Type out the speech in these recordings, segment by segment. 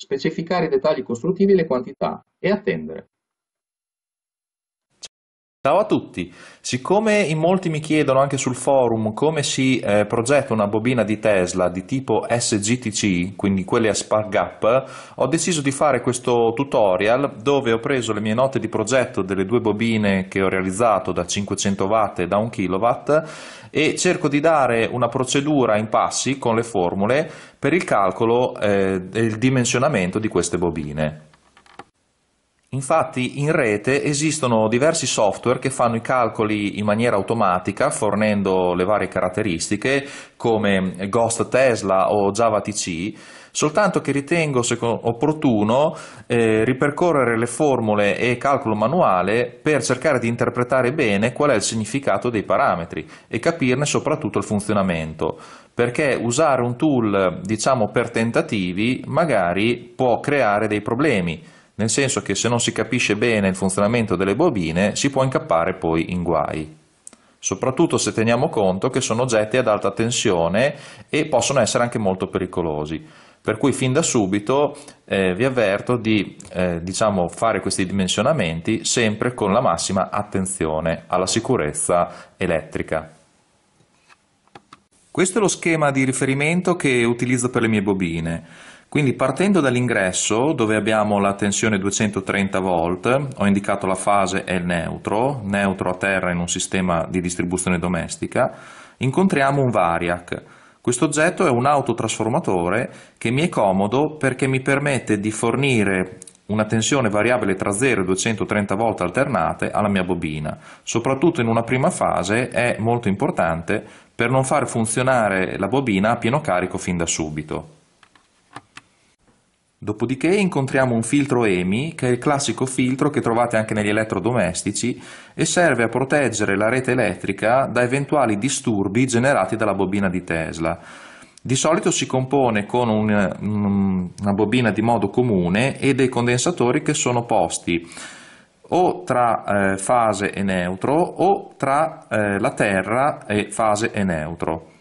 specificare i dettagli costruttivi e le quantità, e attendere. Ciao a tutti, siccome in molti mi chiedono anche sul forum come si eh, progetta una bobina di Tesla di tipo SGTC, quindi quelle a spark gap, ho deciso di fare questo tutorial dove ho preso le mie note di progetto delle due bobine che ho realizzato da 500 watt e da 1 kW e cerco di dare una procedura in passi con le formule per il calcolo eh, e dimensionamento di queste bobine. Infatti in rete esistono diversi software che fanno i calcoli in maniera automatica fornendo le varie caratteristiche come Ghost Tesla o Java TC, soltanto che ritengo opportuno eh, ripercorrere le formule e calcolo manuale per cercare di interpretare bene qual è il significato dei parametri e capirne soprattutto il funzionamento perché usare un tool diciamo per tentativi magari può creare dei problemi nel senso che se non si capisce bene il funzionamento delle bobine si può incappare poi in guai, soprattutto se teniamo conto che sono oggetti ad alta tensione e possono essere anche molto pericolosi. Per cui fin da subito eh, vi avverto di eh, diciamo, fare questi dimensionamenti sempre con la massima attenzione alla sicurezza elettrica. Questo è lo schema di riferimento che utilizzo per le mie bobine. Quindi partendo dall'ingresso, dove abbiamo la tensione 230 volt, ho indicato la fase e il neutro, neutro a terra in un sistema di distribuzione domestica, incontriamo un variac. Questo oggetto è un autotrasformatore che mi è comodo perché mi permette di fornire una tensione variabile tra 0 e 230 volt alternate alla mia bobina. Soprattutto in una prima fase è molto importante per non far funzionare la bobina a pieno carico fin da subito. Dopodiché incontriamo un filtro EMI, che è il classico filtro che trovate anche negli elettrodomestici e serve a proteggere la rete elettrica da eventuali disturbi generati dalla bobina di Tesla. Di solito si compone con un, una bobina di modo comune e dei condensatori che sono posti o tra eh, fase e neutro o tra eh, la terra e fase e neutro.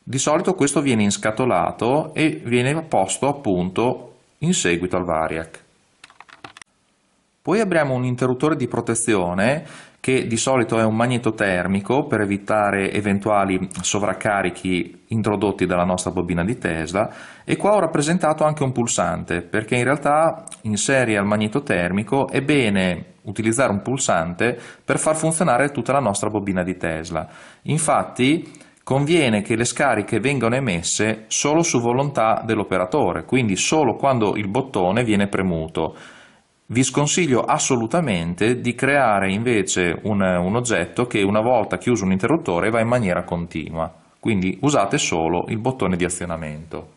Di solito questo viene inscatolato e viene posto appunto in seguito al variac. Poi abbiamo un interruttore di protezione che di solito è un magnetotermico per evitare eventuali sovraccarichi introdotti dalla nostra bobina di Tesla e qua ho rappresentato anche un pulsante perché in realtà in serie al magnetotermico è bene utilizzare un pulsante per far funzionare tutta la nostra bobina di Tesla. Infatti conviene che le scariche vengano emesse solo su volontà dell'operatore, quindi solo quando il bottone viene premuto. Vi sconsiglio assolutamente di creare invece un, un oggetto che una volta chiuso un interruttore va in maniera continua, quindi usate solo il bottone di azionamento.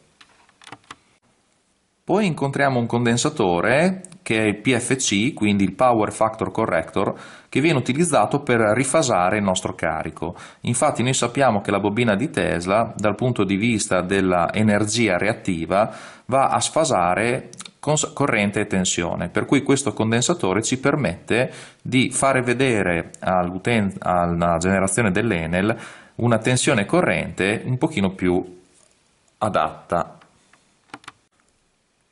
Poi incontriamo un condensatore che è il PFC, quindi il Power Factor Corrector, che viene utilizzato per rifasare il nostro carico. Infatti noi sappiamo che la bobina di Tesla, dal punto di vista dell'energia reattiva, va a sfasare corrente e tensione, per cui questo condensatore ci permette di fare vedere alla generazione dell'Enel una tensione corrente un pochino più adatta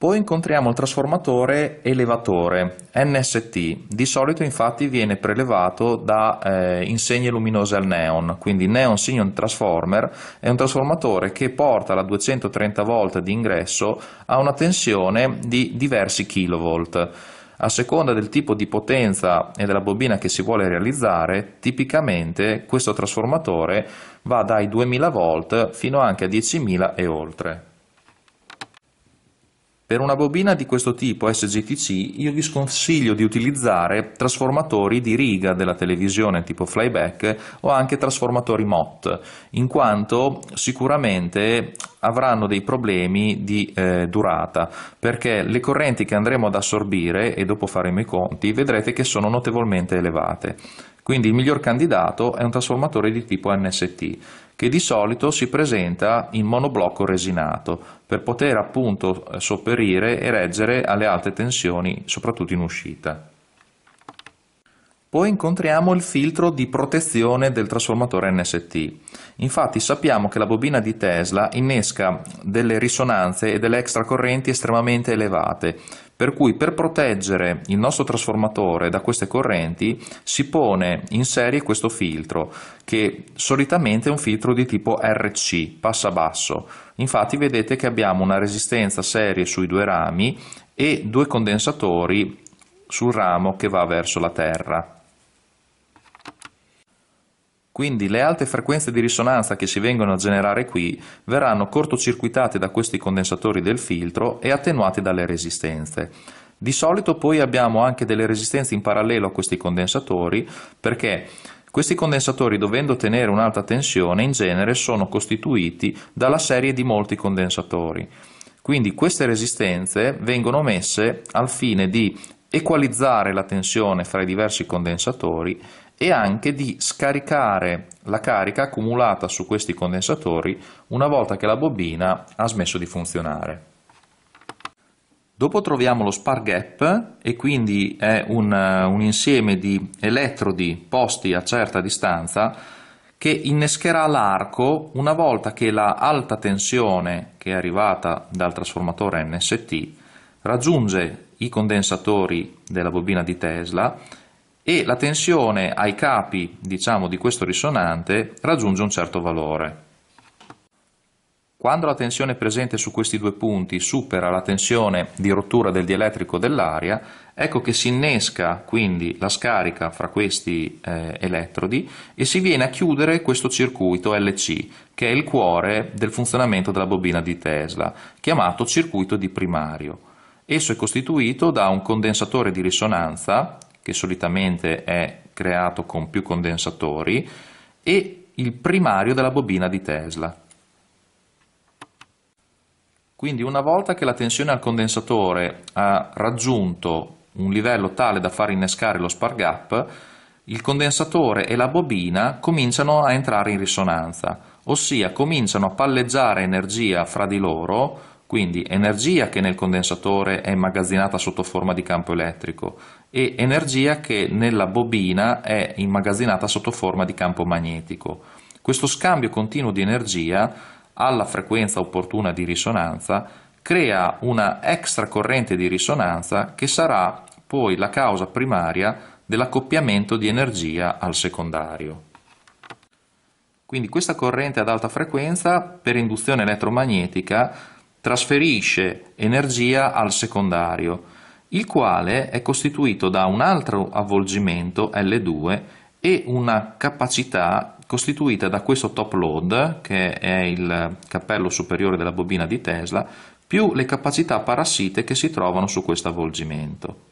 poi incontriamo il trasformatore elevatore NST, di solito infatti viene prelevato da eh, insegne luminose al neon, quindi Neon Signal Transformer è un trasformatore che porta la 230 volt di ingresso a una tensione di diversi kilovolt. A seconda del tipo di potenza e della bobina che si vuole realizzare, tipicamente questo trasformatore va dai 2000 volt fino anche a 10.000 e oltre. Per una bobina di questo tipo SGTC io vi sconsiglio di utilizzare trasformatori di riga della televisione tipo flyback o anche trasformatori MOT, in quanto sicuramente avranno dei problemi di eh, durata, perché le correnti che andremo ad assorbire, e dopo faremo i conti, vedrete che sono notevolmente elevate. Quindi il miglior candidato è un trasformatore di tipo NST, che di solito si presenta in monoblocco resinato, per poter appunto sopperire e reggere alle alte tensioni, soprattutto in uscita. Poi incontriamo il filtro di protezione del trasformatore NST. Infatti sappiamo che la bobina di Tesla innesca delle risonanze e delle extracorrenti estremamente elevate, per cui per proteggere il nostro trasformatore da queste correnti si pone in serie questo filtro, che solitamente è un filtro di tipo RC, passa basso, Infatti vedete che abbiamo una resistenza serie sui due rami e due condensatori sul ramo che va verso la terra. Quindi le alte frequenze di risonanza che si vengono a generare qui verranno cortocircuitate da questi condensatori del filtro e attenuate dalle resistenze. Di solito poi abbiamo anche delle resistenze in parallelo a questi condensatori perché questi condensatori dovendo tenere un'alta tensione in genere sono costituiti dalla serie di molti condensatori. Quindi queste resistenze vengono messe al fine di equalizzare la tensione fra i diversi condensatori e anche di scaricare la carica accumulata su questi condensatori una volta che la bobina ha smesso di funzionare. Dopo troviamo lo spar gap e quindi è un, eh, un insieme di elettrodi posti a certa distanza che innescherà l'arco una volta che la alta tensione che è arrivata dal trasformatore NST raggiunge i condensatori della bobina di Tesla e la tensione ai capi diciamo, di questo risonante raggiunge un certo valore. Quando la tensione presente su questi due punti supera la tensione di rottura del dielettrico dell'aria, ecco che si innesca quindi la scarica fra questi eh, elettrodi e si viene a chiudere questo circuito LC, che è il cuore del funzionamento della bobina di Tesla, chiamato circuito di primario. Esso è costituito da un condensatore di risonanza, che solitamente è creato con più condensatori, e il primario della bobina di Tesla, quindi una volta che la tensione al condensatore ha raggiunto un livello tale da far innescare lo spark gap, il condensatore e la bobina cominciano a entrare in risonanza, ossia cominciano a palleggiare energia fra di loro, quindi energia che nel condensatore è immagazzinata sotto forma di campo elettrico e energia che nella bobina è immagazzinata sotto forma di campo magnetico. Questo scambio continuo di energia alla frequenza opportuna di risonanza, crea una extra corrente di risonanza che sarà poi la causa primaria dell'accoppiamento di energia al secondario. Quindi questa corrente ad alta frequenza per induzione elettromagnetica trasferisce energia al secondario, il quale è costituito da un altro avvolgimento L2 e una capacità costituita da questo top load, che è il cappello superiore della bobina di Tesla, più le capacità parassite che si trovano su questo avvolgimento.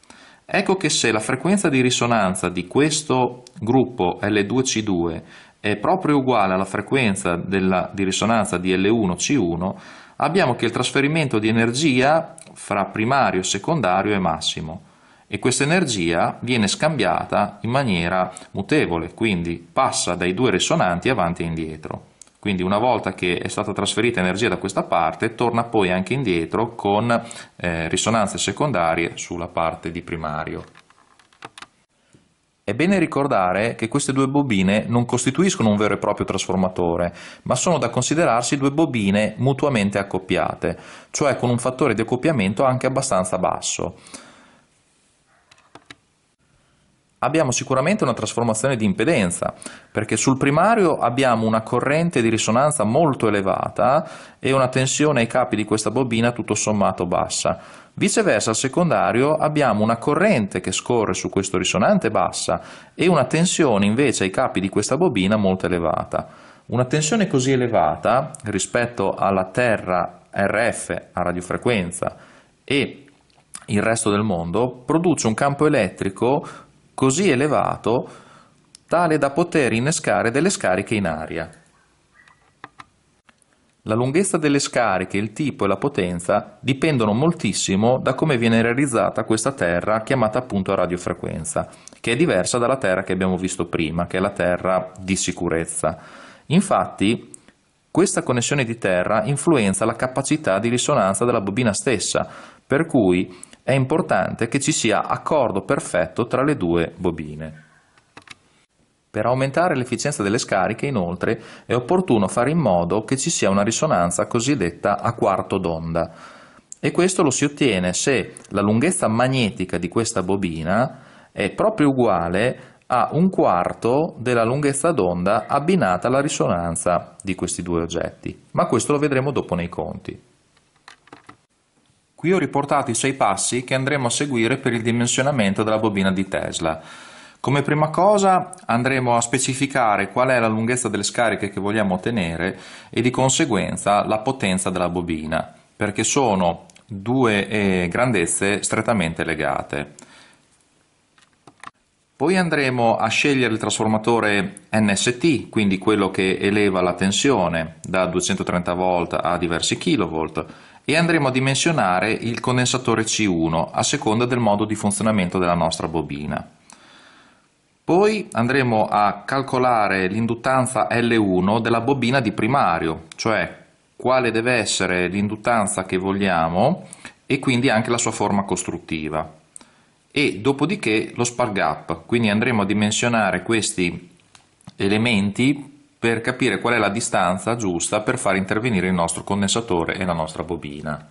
Ecco che se la frequenza di risonanza di questo gruppo L2C2 è proprio uguale alla frequenza della, di risonanza di L1C1, abbiamo che il trasferimento di energia fra primario, secondario è massimo e questa energia viene scambiata in maniera mutevole, quindi passa dai due risonanti avanti e indietro. Quindi una volta che è stata trasferita energia da questa parte, torna poi anche indietro con eh, risonanze secondarie sulla parte di primario. È bene ricordare che queste due bobine non costituiscono un vero e proprio trasformatore, ma sono da considerarsi due bobine mutuamente accoppiate, cioè con un fattore di accoppiamento anche abbastanza basso abbiamo sicuramente una trasformazione di impedenza, perché sul primario abbiamo una corrente di risonanza molto elevata e una tensione ai capi di questa bobina tutto sommato bassa. Viceversa al secondario abbiamo una corrente che scorre su questo risonante bassa e una tensione invece ai capi di questa bobina molto elevata. Una tensione così elevata rispetto alla Terra RF a radiofrequenza e il resto del mondo produce un campo elettrico così elevato tale da poter innescare delle scariche in aria. La lunghezza delle scariche, il tipo e la potenza dipendono moltissimo da come viene realizzata questa terra chiamata appunto radiofrequenza, che è diversa dalla terra che abbiamo visto prima, che è la terra di sicurezza. Infatti, questa connessione di terra influenza la capacità di risonanza della bobina stessa, per cui è importante che ci sia accordo perfetto tra le due bobine. Per aumentare l'efficienza delle scariche, inoltre, è opportuno fare in modo che ci sia una risonanza cosiddetta a quarto d'onda. E questo lo si ottiene se la lunghezza magnetica di questa bobina è proprio uguale a un quarto della lunghezza d'onda abbinata alla risonanza di questi due oggetti. Ma questo lo vedremo dopo nei conti. Qui ho riportato i sei passi che andremo a seguire per il dimensionamento della bobina di Tesla. Come prima cosa andremo a specificare qual è la lunghezza delle scariche che vogliamo ottenere e di conseguenza la potenza della bobina, perché sono due eh, grandezze strettamente legate. Poi andremo a scegliere il trasformatore NST, quindi quello che eleva la tensione da 230 V a diversi kV e andremo a dimensionare il condensatore C1 a seconda del modo di funzionamento della nostra bobina. Poi andremo a calcolare l'induttanza L1 della bobina di primario, cioè quale deve essere l'induttanza che vogliamo e quindi anche la sua forma costruttiva. E dopodiché lo spark gap, quindi andremo a dimensionare questi elementi per capire qual è la distanza giusta per far intervenire il nostro condensatore e la nostra bobina.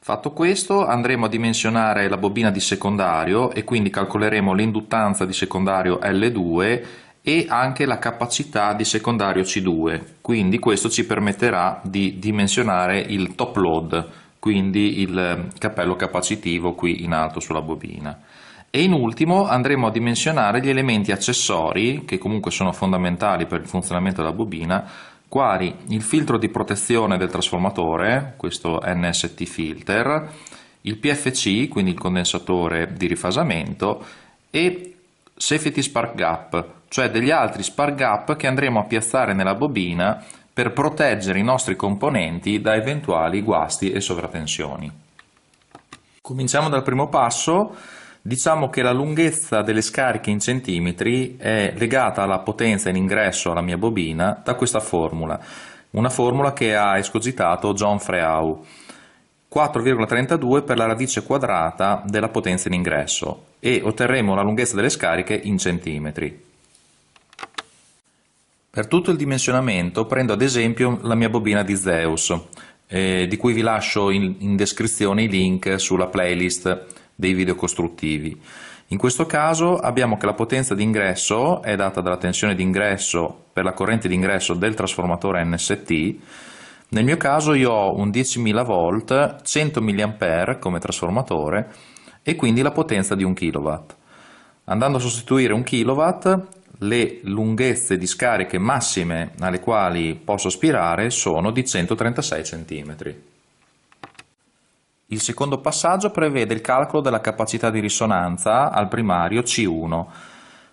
Fatto questo andremo a dimensionare la bobina di secondario e quindi calcoleremo l'induttanza di secondario L2 e anche la capacità di secondario C2, quindi questo ci permetterà di dimensionare il top load, quindi il eh, cappello capacitivo qui in alto sulla bobina. E in ultimo andremo a dimensionare gli elementi accessori, che comunque sono fondamentali per il funzionamento della bobina, quali il filtro di protezione del trasformatore, questo NST filter, il PFC, quindi il condensatore di rifasamento, e safety spark gap, cioè degli altri spark gap che andremo a piazzare nella bobina per proteggere i nostri componenti da eventuali guasti e sovratensioni. Cominciamo dal primo passo, Diciamo che la lunghezza delle scariche in centimetri è legata alla potenza in ingresso alla mia bobina da questa formula, una formula che ha escogitato John Freau. 4,32 per la radice quadrata della potenza in ingresso e otterremo la lunghezza delle scariche in centimetri. Per tutto il dimensionamento prendo ad esempio la mia bobina di Zeus, eh, di cui vi lascio in, in descrizione i link sulla playlist dei video costruttivi. In questo caso abbiamo che la potenza di ingresso è data dalla tensione di ingresso per la corrente di ingresso del trasformatore NST. Nel mio caso io ho un 10.000 V, 100 mA come trasformatore e quindi la potenza di 1 kW. Andando a sostituire 1 kW, le lunghezze di scariche massime alle quali posso aspirare sono di 136 cm. Il secondo passaggio prevede il calcolo della capacità di risonanza al primario C1.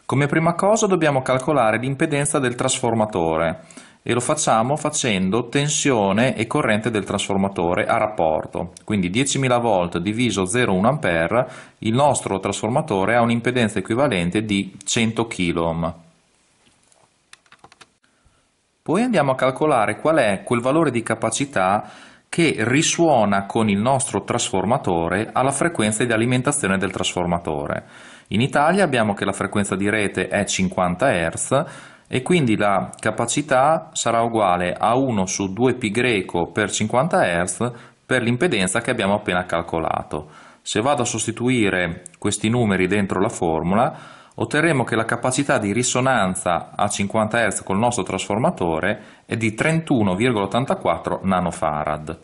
Come prima cosa dobbiamo calcolare l'impedenza del trasformatore e lo facciamo facendo tensione e corrente del trasformatore a rapporto. Quindi 10.000 volt diviso 0,1 A, il nostro trasformatore ha un'impedenza equivalente di 100 kOhm. Poi andiamo a calcolare qual è quel valore di capacità che risuona con il nostro trasformatore alla frequenza di alimentazione del trasformatore. In Italia abbiamo che la frequenza di rete è 50 Hz e quindi la capacità sarà uguale a 1 su 2π per 50 Hz per l'impedenza che abbiamo appena calcolato. Se vado a sostituire questi numeri dentro la formula, otterremo che la capacità di risonanza a 50 Hz col nostro trasformatore è di 31,84 nanofarad.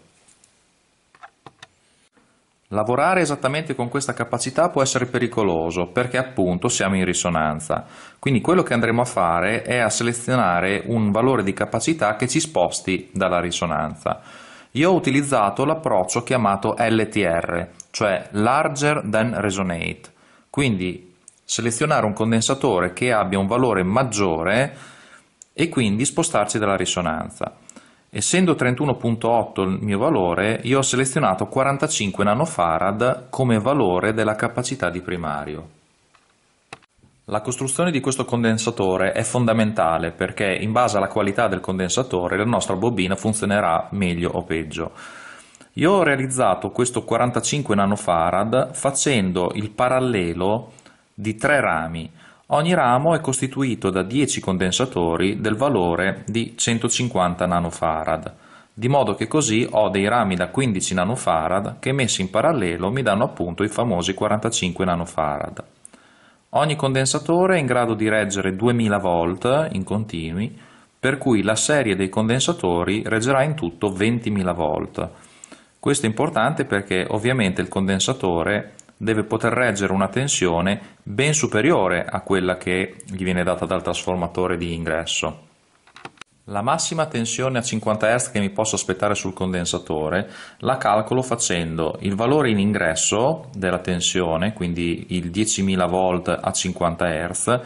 Lavorare esattamente con questa capacità può essere pericoloso perché appunto siamo in risonanza. Quindi quello che andremo a fare è a selezionare un valore di capacità che ci sposti dalla risonanza. Io ho utilizzato l'approccio chiamato LTR, cioè Larger Than Resonate. Quindi selezionare un condensatore che abbia un valore maggiore e quindi spostarci dalla risonanza. Essendo 31.8 il mio valore, io ho selezionato 45 nanofarad come valore della capacità di primario. La costruzione di questo condensatore è fondamentale perché in base alla qualità del condensatore la nostra bobina funzionerà meglio o peggio. Io ho realizzato questo 45 nanofarad facendo il parallelo di tre rami. Ogni ramo è costituito da 10 condensatori del valore di 150 nanofarad, di modo che così ho dei rami da 15 nanofarad che messi in parallelo mi danno appunto i famosi 45 nanofarad. Ogni condensatore è in grado di reggere 2000 volt in continui, per cui la serie dei condensatori reggerà in tutto 20.000 volt. Questo è importante perché ovviamente il condensatore deve poter reggere una tensione ben superiore a quella che gli viene data dal trasformatore di ingresso. La massima tensione a 50 Hz che mi posso aspettare sul condensatore la calcolo facendo il valore in ingresso della tensione, quindi il 10.000 V a 50 Hz,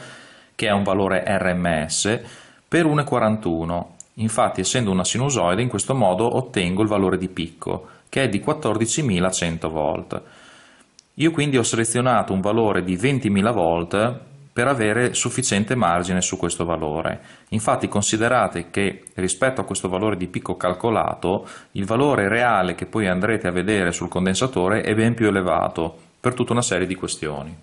che è un valore RMS, per 1,41. Infatti, essendo una sinusoide, in questo modo ottengo il valore di picco, che è di 14.100 V. Io quindi ho selezionato un valore di 20.000 volt per avere sufficiente margine su questo valore. Infatti considerate che rispetto a questo valore di picco calcolato, il valore reale che poi andrete a vedere sul condensatore è ben più elevato per tutta una serie di questioni.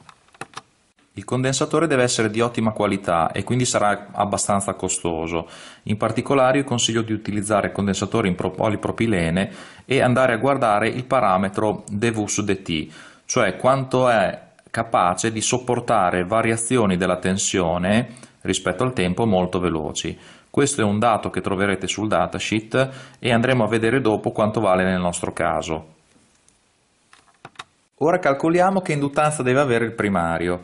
Il condensatore deve essere di ottima qualità e quindi sarà abbastanza costoso. In particolare io consiglio di utilizzare condensatori in polipropilene e andare a guardare il parametro DV su DT cioè quanto è capace di sopportare variazioni della tensione rispetto al tempo molto veloci. Questo è un dato che troverete sul datasheet e andremo a vedere dopo quanto vale nel nostro caso. Ora calcoliamo che induttanza deve avere il primario.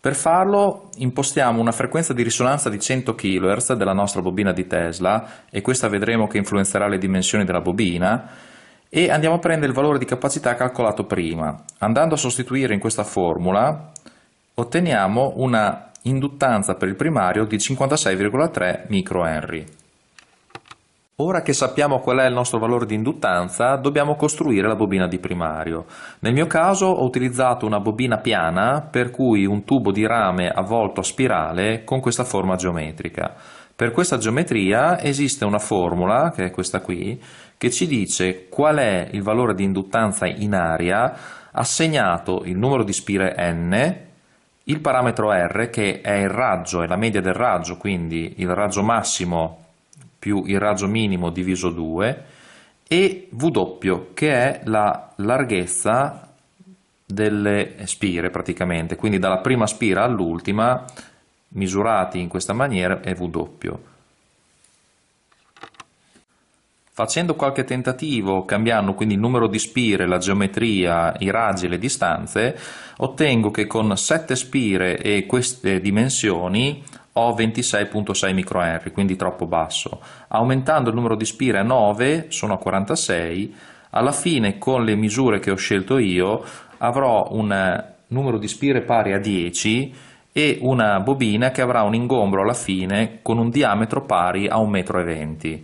Per farlo impostiamo una frequenza di risonanza di 100 kHz della nostra bobina di Tesla e questa vedremo che influenzerà le dimensioni della bobina e andiamo a prendere il valore di capacità calcolato prima. Andando a sostituire in questa formula otteniamo una induttanza per il primario di 56,3 microhenry. Ora che sappiamo qual è il nostro valore di induttanza, dobbiamo costruire la bobina di primario. Nel mio caso ho utilizzato una bobina piana, per cui un tubo di rame avvolto a spirale con questa forma geometrica. Per questa geometria esiste una formula, che è questa qui, che ci dice qual è il valore di induttanza in aria assegnato il numero di spire n, il parametro r che è il raggio, è la media del raggio, quindi il raggio massimo più il raggio minimo diviso 2, e W che è la larghezza delle spire praticamente, quindi dalla prima spira all'ultima misurati in questa maniera è W. Facendo qualche tentativo, cambiando quindi il numero di spire, la geometria, i raggi e le distanze, ottengo che con 7 spire e queste dimensioni ho 26.6 microhenry, quindi troppo basso. Aumentando il numero di spire a 9, sono a 46, alla fine con le misure che ho scelto io avrò un numero di spire pari a 10, e una bobina che avrà un ingombro alla fine con un diametro pari a 1,20 m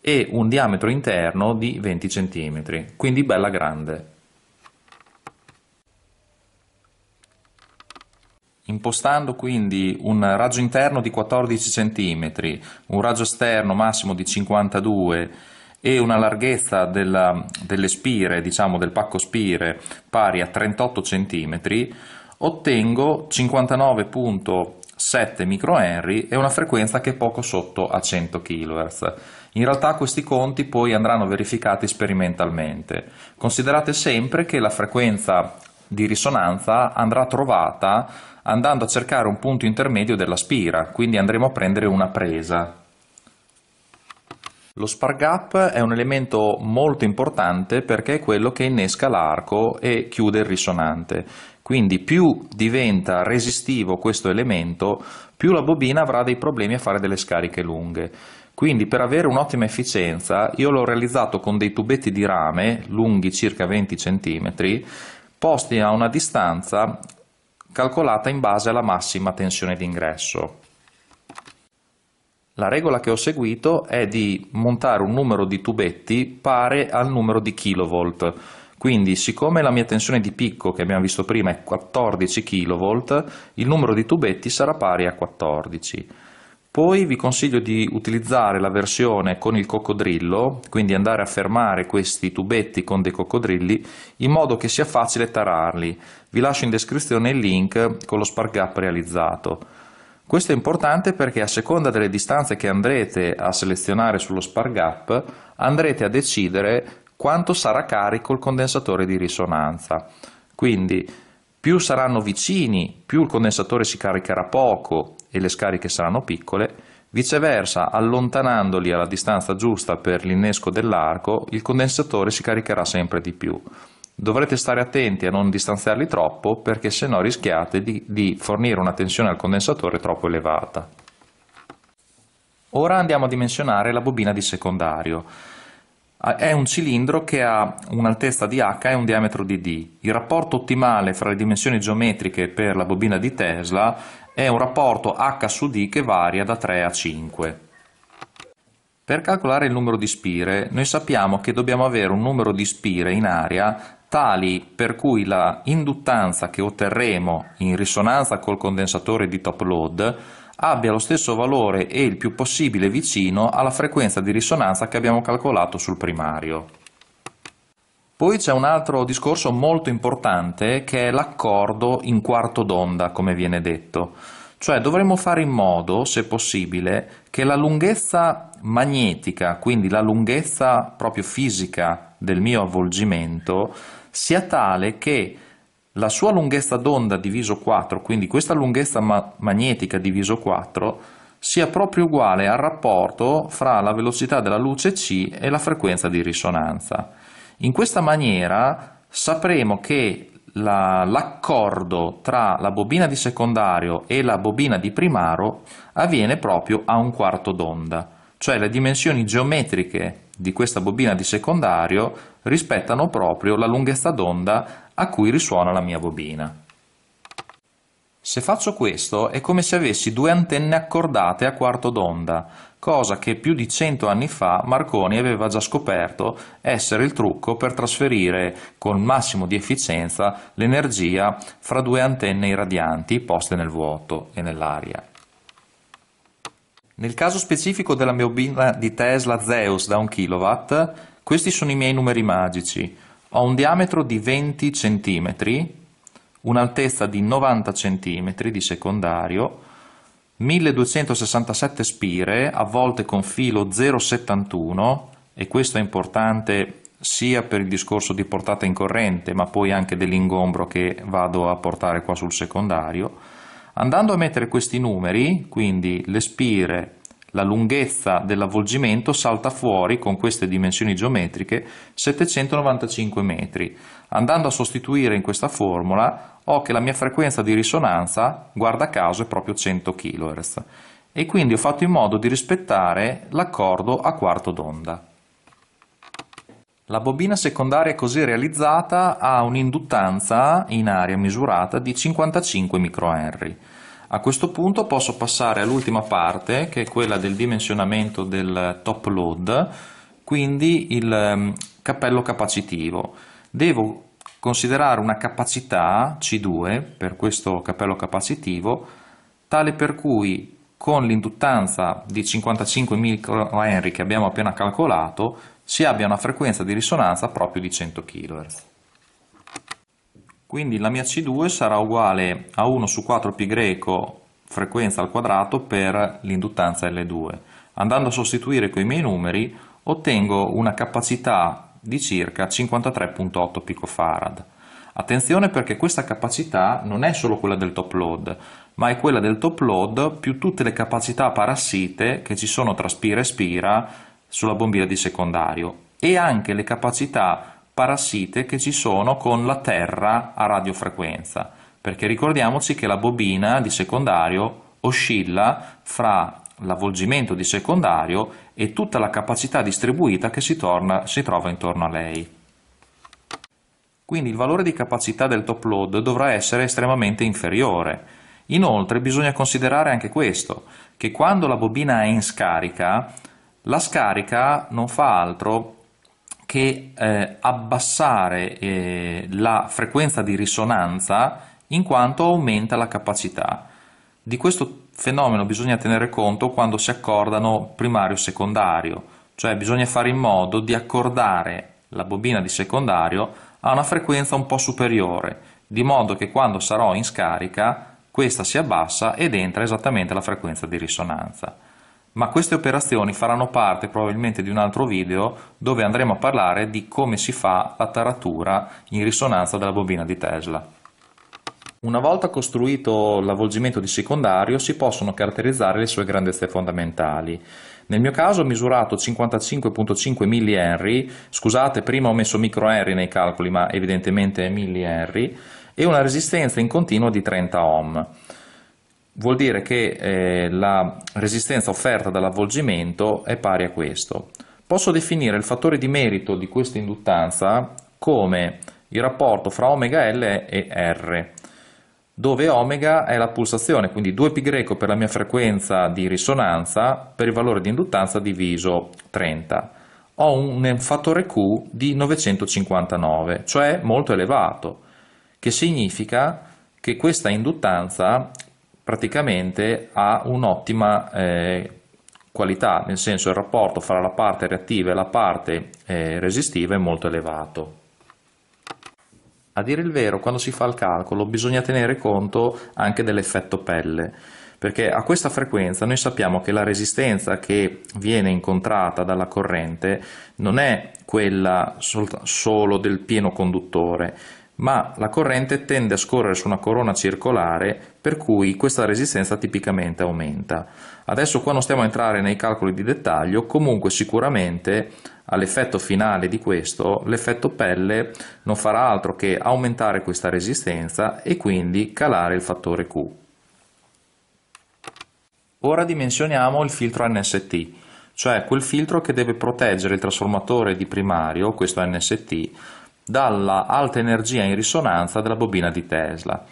e un diametro interno di 20 cm, quindi bella grande. impostando quindi un raggio interno di 14 cm, un raggio esterno massimo di 52 e una larghezza della, delle spire, diciamo del pacco spire, pari a 38 cm, ottengo 59.7 microhenry e una frequenza che è poco sotto a 100 kHz. In realtà questi conti poi andranno verificati sperimentalmente. Considerate sempre che la frequenza di risonanza andrà trovata andando a cercare un punto intermedio della spira, quindi andremo a prendere una presa lo spar gap è un elemento molto importante perché è quello che innesca l'arco e chiude il risonante. Quindi più diventa resistivo questo elemento, più la bobina avrà dei problemi a fare delle scariche lunghe. Quindi per avere un'ottima efficienza io l'ho realizzato con dei tubetti di rame lunghi circa 20 cm posti a una distanza calcolata in base alla massima tensione d'ingresso. La regola che ho seguito è di montare un numero di tubetti pare al numero di kilovolt. Quindi, siccome la mia tensione di picco che abbiamo visto prima è 14 kV, il numero di tubetti sarà pari a 14. Poi vi consiglio di utilizzare la versione con il coccodrillo, quindi andare a fermare questi tubetti con dei coccodrilli in modo che sia facile tararli. Vi lascio in descrizione il link con lo spark gap realizzato. Questo è importante perché a seconda delle distanze che andrete a selezionare sullo spar gap andrete a decidere quanto sarà carico il condensatore di risonanza. Quindi più saranno vicini, più il condensatore si caricherà poco e le scariche saranno piccole, viceversa allontanandoli alla distanza giusta per l'innesco dell'arco il condensatore si caricherà sempre di più. Dovrete stare attenti a non distanziarli troppo perché se no rischiate di, di fornire una tensione al condensatore troppo elevata. Ora andiamo a dimensionare la bobina di secondario. Ah, è un cilindro che ha un'altezza di H e un diametro di D. Il rapporto ottimale fra le dimensioni geometriche per la bobina di Tesla è un rapporto H su D che varia da 3 a 5. Per calcolare il numero di spire, noi sappiamo che dobbiamo avere un numero di spire in aria tali per cui la induttanza che otterremo in risonanza col condensatore di top load abbia lo stesso valore e il più possibile vicino alla frequenza di risonanza che abbiamo calcolato sul primario. Poi c'è un altro discorso molto importante che è l'accordo in quarto d'onda, come viene detto. Cioè dovremmo fare in modo, se possibile, che la lunghezza magnetica, quindi la lunghezza proprio fisica del mio avvolgimento, sia tale che la sua lunghezza d'onda diviso 4, quindi questa lunghezza ma magnetica diviso 4, sia proprio uguale al rapporto fra la velocità della luce c e la frequenza di risonanza. In questa maniera sapremo che l'accordo tra la bobina di secondario e la bobina di primario avviene proprio a un quarto d'onda, cioè le dimensioni geometriche di questa bobina di secondario rispettano proprio la lunghezza d'onda a cui risuona la mia bobina. Se faccio questo è come se avessi due antenne accordate a quarto d'onda, cosa che più di cento anni fa Marconi aveva già scoperto essere il trucco per trasferire con massimo di efficienza l'energia fra due antenne irradianti poste nel vuoto e nell'aria. Nel caso specifico della mia bobina di Tesla Zeus da 1 kW, questi sono i miei numeri magici. Ho un diametro di 20 cm, un'altezza di 90 cm di secondario, 1267 spire avvolte con filo 0,71 e questo è importante sia per il discorso di portata in corrente ma poi anche dell'ingombro che vado a portare qua sul secondario Andando a mettere questi numeri, quindi le spire, la lunghezza dell'avvolgimento salta fuori con queste dimensioni geometriche 795 metri. Andando a sostituire in questa formula ho che la mia frequenza di risonanza, guarda caso, è proprio 100 kHz e quindi ho fatto in modo di rispettare l'accordo a quarto d'onda. La bobina secondaria così realizzata ha un'induttanza in aria misurata di 55 microhenry. A questo punto posso passare all'ultima parte che è quella del dimensionamento del top load, quindi il ehm, cappello capacitivo. Devo considerare una capacità C2 per questo cappello capacitivo tale per cui con l'induttanza di 55 microhenry che abbiamo appena calcolato si abbia una frequenza di risonanza proprio di 100 kHz. Quindi la mia C2 sarà uguale a 1 su 4 π frequenza al quadrato per l'induttanza L2. Andando a sostituire con i miei numeri ottengo una capacità di circa 53.8 picofarad. Attenzione perché questa capacità non è solo quella del top load, ma è quella del top load più tutte le capacità parassite che ci sono tra spira e spira sulla bombina di secondario e anche le capacità parassite che ci sono con la terra a radiofrequenza, perché ricordiamoci che la bobina di secondario oscilla fra l'avvolgimento di secondario e tutta la capacità distribuita che si, torna, si trova intorno a lei. Quindi il valore di capacità del top load dovrà essere estremamente inferiore. Inoltre bisogna considerare anche questo, che quando la bobina è in scarica la scarica non fa altro che eh, abbassare eh, la frequenza di risonanza in quanto aumenta la capacità. Di questo fenomeno bisogna tenere conto quando si accordano primario e secondario, cioè bisogna fare in modo di accordare la bobina di secondario a una frequenza un po' superiore, di modo che quando sarò in scarica questa si abbassa ed entra esattamente la frequenza di risonanza ma queste operazioni faranno parte probabilmente di un altro video dove andremo a parlare di come si fa la taratura in risonanza della bobina di Tesla. Una volta costruito l'avvolgimento di secondario si possono caratterizzare le sue grandezze fondamentali. Nel mio caso ho misurato 55.5 mA, scusate prima ho messo microhenry nei calcoli ma evidentemente è mA, e una resistenza in continuo di 30 ohm vuol dire che eh, la resistenza offerta dall'avvolgimento è pari a questo. Posso definire il fattore di merito di questa induttanza come il rapporto fra omega L e R, dove omega è la pulsazione, quindi 2π per la mia frequenza di risonanza per il valore di induttanza diviso 30. Ho un fattore Q di 959, cioè molto elevato, che significa che questa induttanza praticamente ha un'ottima eh, qualità, nel senso il rapporto fra la parte reattiva e la parte eh, resistiva è molto elevato. A dire il vero, quando si fa il calcolo bisogna tenere conto anche dell'effetto pelle, perché a questa frequenza noi sappiamo che la resistenza che viene incontrata dalla corrente non è quella sol solo del pieno conduttore, ma la corrente tende a scorrere su una corona circolare per cui questa resistenza tipicamente aumenta. Adesso qua non stiamo a entrare nei calcoli di dettaglio, comunque sicuramente all'effetto finale di questo l'effetto pelle non farà altro che aumentare questa resistenza e quindi calare il fattore Q. Ora dimensioniamo il filtro NST, cioè quel filtro che deve proteggere il trasformatore di primario, questo NST, dalla alta energia in risonanza della bobina di Tesla.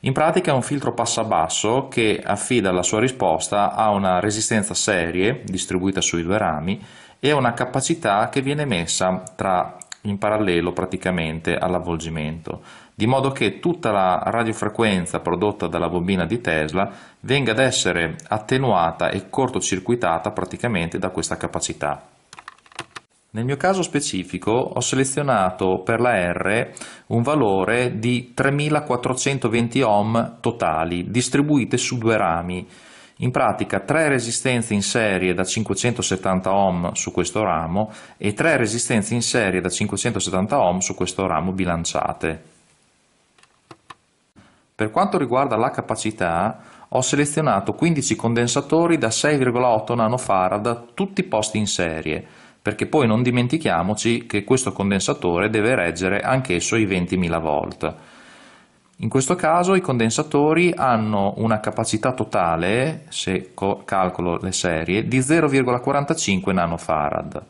In pratica è un filtro passabasso che affida la sua risposta a una resistenza serie distribuita sui due rami e a una capacità che viene messa tra, in parallelo praticamente all'avvolgimento, di modo che tutta la radiofrequenza prodotta dalla bobina di Tesla venga ad essere attenuata e cortocircuitata praticamente da questa capacità. Nel mio caso specifico ho selezionato per la R un valore di 3420 ohm totali distribuite su due rami, in pratica tre resistenze in serie da 570 ohm su questo ramo e tre resistenze in serie da 570 ohm su questo ramo bilanciate. Per quanto riguarda la capacità, ho selezionato 15 condensatori da 6,8 nF tutti posti in serie perché poi non dimentichiamoci che questo condensatore deve reggere anch'esso i 20.000 volt. In questo caso i condensatori hanno una capacità totale, se calcolo le serie, di 0,45 nanofarad.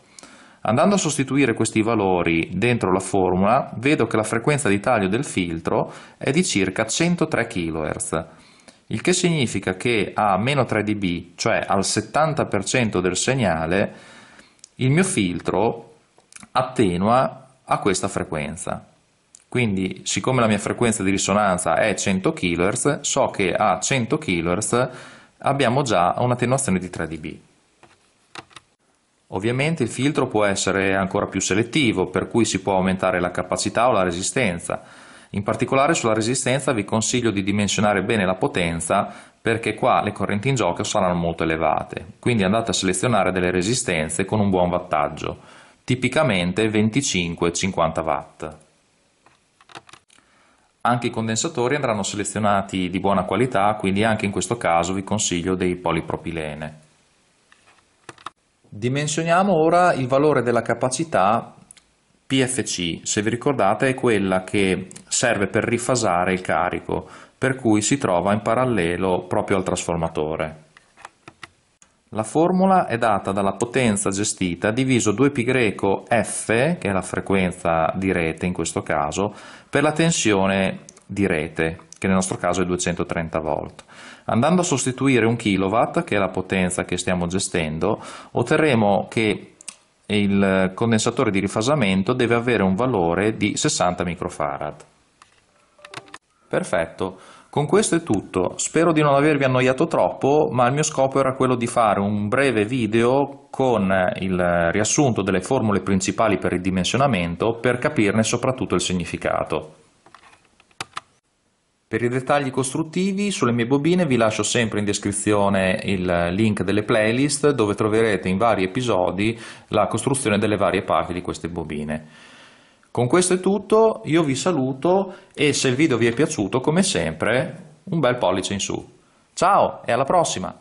Andando a sostituire questi valori dentro la formula, vedo che la frequenza di taglio del filtro è di circa 103 kHz, il che significa che a meno 3 dB, cioè al 70% del segnale, il mio filtro attenua a questa frequenza. Quindi, siccome la mia frequenza di risonanza è 100 kHz, so che a 100 kHz abbiamo già un'attenuazione di 3 dB. Ovviamente il filtro può essere ancora più selettivo, per cui si può aumentare la capacità o la resistenza. In particolare sulla resistenza vi consiglio di dimensionare bene la potenza perché qua le correnti in gioco saranno molto elevate, quindi andate a selezionare delle resistenze con un buon wattaggio, tipicamente 25-50 watt. Anche i condensatori andranno selezionati di buona qualità, quindi anche in questo caso vi consiglio dei polipropilene. Dimensioniamo ora il valore della capacità PFC, se vi ricordate, è quella che serve per rifasare il carico, per cui si trova in parallelo proprio al trasformatore. La formula è data dalla potenza gestita diviso 2π f, che è la frequenza di rete in questo caso, per la tensione di rete, che nel nostro caso è 230 volt. Andando a sostituire un kW, che è la potenza che stiamo gestendo, otterremo che il condensatore di rifasamento deve avere un valore di 60 microfarad. Perfetto, con questo è tutto. Spero di non avervi annoiato troppo, ma il mio scopo era quello di fare un breve video con il riassunto delle formule principali per il dimensionamento per capirne soprattutto il significato. Per i dettagli costruttivi sulle mie bobine vi lascio sempre in descrizione il link delle playlist dove troverete in vari episodi la costruzione delle varie parti di queste bobine. Con questo è tutto, io vi saluto e se il video vi è piaciuto come sempre un bel pollice in su. Ciao e alla prossima!